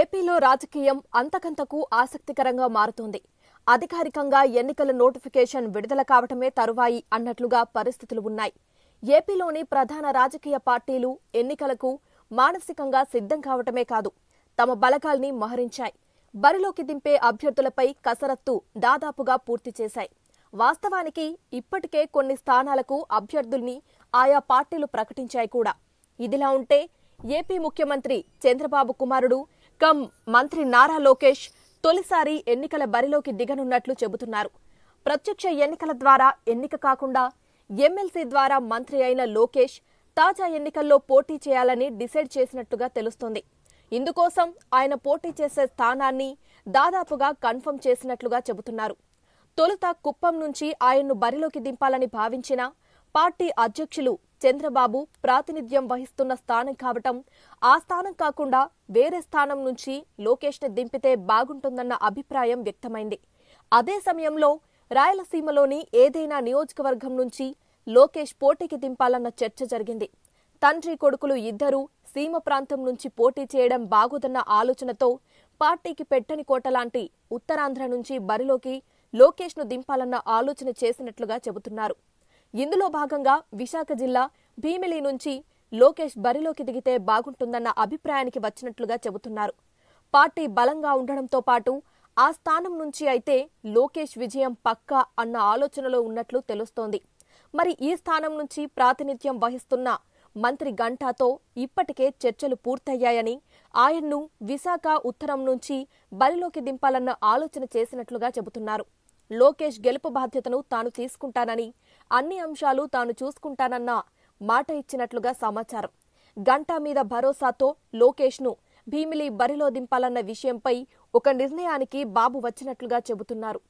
ఏపీలో రాజకీయం అంతకంతకు ఆసక్తికరంగా మారుతోంది అధికారికంగా ఎన్నికల నోటిఫికేషన్ విడుదల కావటమే తరువాయి అన్నట్లుగా పరిస్థితులు ఉన్నాయి ఏపీలోని ప్రధాన రాజకీయ పార్టీలు ఎన్నికలకు మానసికంగా సిద్ధం కావటమే కాదు తమ బలగాల్ని మహరించాయి బరిలోకి దింపే అభ్యర్థులపై కసరత్తు దాదాపుగా పూర్తి చేశాయి వాస్తవానికి ఇప్పటికే కొన్ని స్థానాలకు అభ్యర్థుల్ని ఆయా పార్టీలు ప్రకటించాయి కూడా ఇదిలా ఉంటే ఏపీ ముఖ్యమంత్రి చంద్రబాబు కుమారుడు కమ్ మంత్రి నారా లోకేష్ తొలిసారి ఎన్నికల బరిలోకి దిగనున్నట్లు చెబుతున్నారు ప్రత్యక్ష ఎన్నికల ద్వారా ఎన్నిక కాకుండా ఎమ్మెల్సీ ద్వారా మంత్రి అయిన లోకేష్ తాజా ఎన్నికల్లో పోటీ చేయాలని డిసైడ్ చేసినట్టుగా తెలుస్తోంది ఇందుకోసం ఆయన పోటీ చేసే స్థానాన్ని దాదాపుగా కన్ఫర్మ్ చేసినట్లుగా చెబుతున్నారు తొలుత కుప్పం నుంచి ఆయన్ను బరిలోకి దింపాలని భావించిన పార్టీ అధ్యక్షులు చంద్రబాబు ప్రాతినిధ్యం వహిస్తున్న స్థానం కావటం ఆ స్థానం కాకుండా వేరే స్థానం నుంచి లోకేష్ను దింపితే బాగుంటుందన్న అభిప్రాయం వ్యక్తమైంది అదే సమయంలో రాయలసీమలోని ఏదైనా నియోజకవర్గం నుంచి లోకేష్ పోటీకి దింపాలన్న చర్చ జరిగింది తండ్రి కొడుకులు ఇద్దరూ సీమ ప్రాంతం నుంచి పోటీ చేయడం బాగుదన్న ఆలోచనతో పార్టీకి పెట్టని కోట లాంటి ఉత్తరాంధ్ర నుంచి బరిలోకి లోకేష్ను దింపాలన్న ఆలోచన చేసినట్లుగా చెబుతున్నారు ఇందులో భాగంగా విశాఖ జిల్లా భీమిలి నుంచి లోకేష్ బరిలోకి దిగితే బాగుంటుందన్న అభిప్రాయానికి వచ్చినట్లుగా చెబుతున్నారు పార్టీ బలంగా ఉండడంతో పాటు ఆ స్థానం నుంచి అయితే లోకేష్ విజయం పక్కా అన్న ఆలోచనలో ఉన్నట్లు తెలుస్తోంది మరి ఈ స్థానం నుంచి ప్రాతినిధ్యం వహిస్తున్న మంత్రి గంటాతో ఇప్పటికే చర్చలు పూర్తయ్యాయని ఆయన్ను విశాఖ ఉత్తరం నుంచి బరిలోకి దింపాలన్న ఆలోచన చేసినట్లుగా చెబుతున్నారు లోకేష్ గెలుపు బాధ్యతను తాను తీసుకుంటానని అన్ని అంశాలు తాను చూసుకుంటానన్న మాట ఇచ్చినట్లుగా సమాచారం గంటా మీద భరోసాతో లోకేష్ను భీమిలి బరిలో దింపాలన్న విషయంపై ఒక నిర్ణయానికి బాబు వచ్చినట్లుగా చెబుతున్నారు